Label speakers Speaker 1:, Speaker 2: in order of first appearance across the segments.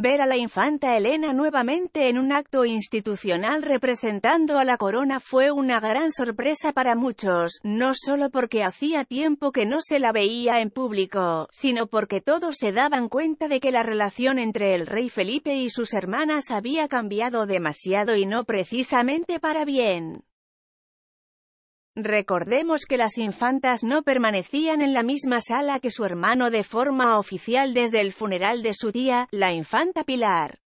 Speaker 1: ver a la infanta Elena nuevamente en un acto institucional representando a la corona fue una gran sorpresa para muchos, no solo porque hacía tiempo que no se la veía en público, sino porque todos se daban cuenta de que la relación entre el rey Felipe y sus hermanas había cambiado demasiado y no precisamente para bien. Recordemos que las infantas no permanecían en la misma sala que su hermano de forma oficial desde el funeral de su tía, la infanta Pilar.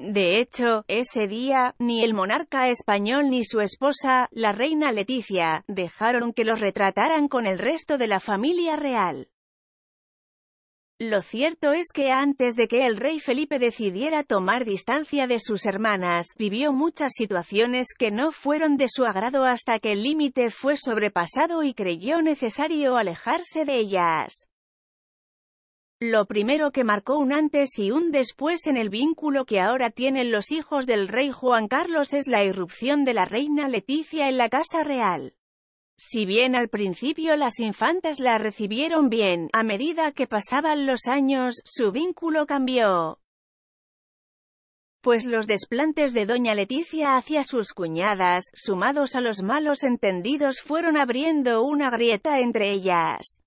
Speaker 1: De hecho, ese día, ni el monarca español ni su esposa, la reina Leticia, dejaron que los retrataran con el resto de la familia real. Lo cierto es que antes de que el rey Felipe decidiera tomar distancia de sus hermanas, vivió muchas situaciones que no fueron de su agrado hasta que el límite fue sobrepasado y creyó necesario alejarse de ellas. Lo primero que marcó un antes y un después en el vínculo que ahora tienen los hijos del rey Juan Carlos es la irrupción de la reina Leticia en la Casa Real. Si bien al principio las infantas la recibieron bien, a medida que pasaban los años, su vínculo cambió. Pues los desplantes de doña Leticia hacia sus cuñadas, sumados a los malos entendidos, fueron abriendo una grieta entre ellas.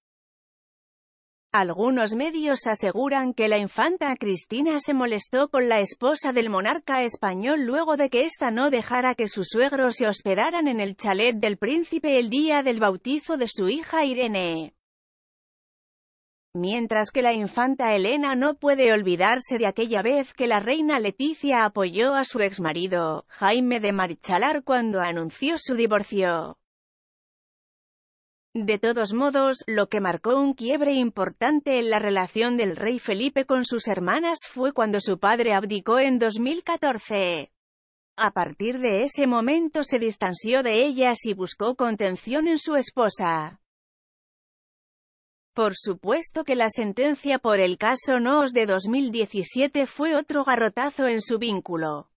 Speaker 1: Algunos medios aseguran que la infanta Cristina se molestó con la esposa del monarca español luego de que ésta no dejara que sus suegros se hospedaran en el chalet del príncipe el día del bautizo de su hija Irene. Mientras que la infanta Elena no puede olvidarse de aquella vez que la reina Leticia apoyó a su exmarido, Jaime de Marichalar cuando anunció su divorcio. De todos modos, lo que marcó un quiebre importante en la relación del rey Felipe con sus hermanas fue cuando su padre abdicó en 2014. A partir de ese momento se distanció de ellas y buscó contención en su esposa. Por supuesto que la sentencia por el caso Noos de 2017 fue otro garrotazo en su vínculo.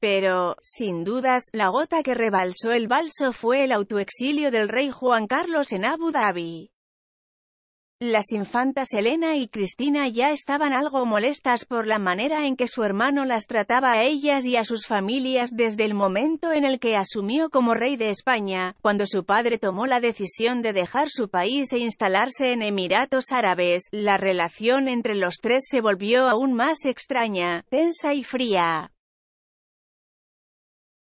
Speaker 1: Pero, sin dudas, la gota que rebalsó el balso fue el autoexilio del rey Juan Carlos en Abu Dhabi. Las infantas Elena y Cristina ya estaban algo molestas por la manera en que su hermano las trataba a ellas y a sus familias desde el momento en el que asumió como rey de España, cuando su padre tomó la decisión de dejar su país e instalarse en Emiratos Árabes, la relación entre los tres se volvió aún más extraña, tensa y fría.